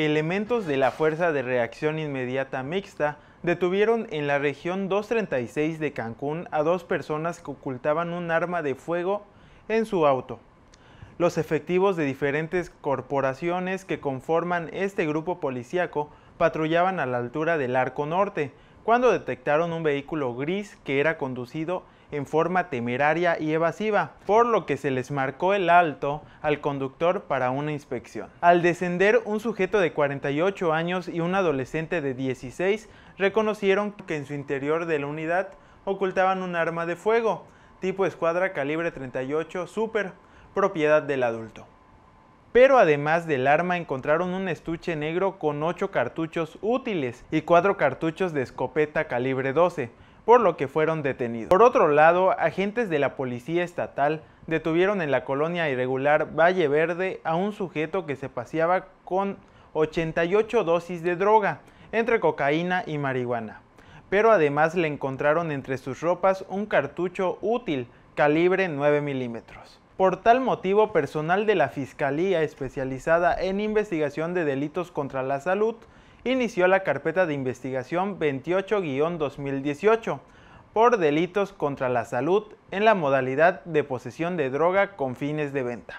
Elementos de la Fuerza de Reacción Inmediata Mixta detuvieron en la región 236 de Cancún a dos personas que ocultaban un arma de fuego en su auto. Los efectivos de diferentes corporaciones que conforman este grupo policíaco patrullaban a la altura del Arco Norte, cuando detectaron un vehículo gris que era conducido en forma temeraria y evasiva, por lo que se les marcó el alto al conductor para una inspección. Al descender, un sujeto de 48 años y un adolescente de 16 reconocieron que en su interior de la unidad ocultaban un arma de fuego, tipo escuadra calibre 38 Super, propiedad del adulto. Pero además del arma encontraron un estuche negro con 8 cartuchos útiles y 4 cartuchos de escopeta calibre 12, por lo que fueron detenidos. Por otro lado, agentes de la Policía Estatal detuvieron en la colonia irregular Valle Verde a un sujeto que se paseaba con 88 dosis de droga, entre cocaína y marihuana. Pero además le encontraron entre sus ropas un cartucho útil calibre 9 milímetros. Por tal motivo, personal de la Fiscalía especializada en investigación de delitos contra la salud inició la carpeta de investigación 28-2018 por delitos contra la salud en la modalidad de posesión de droga con fines de venta.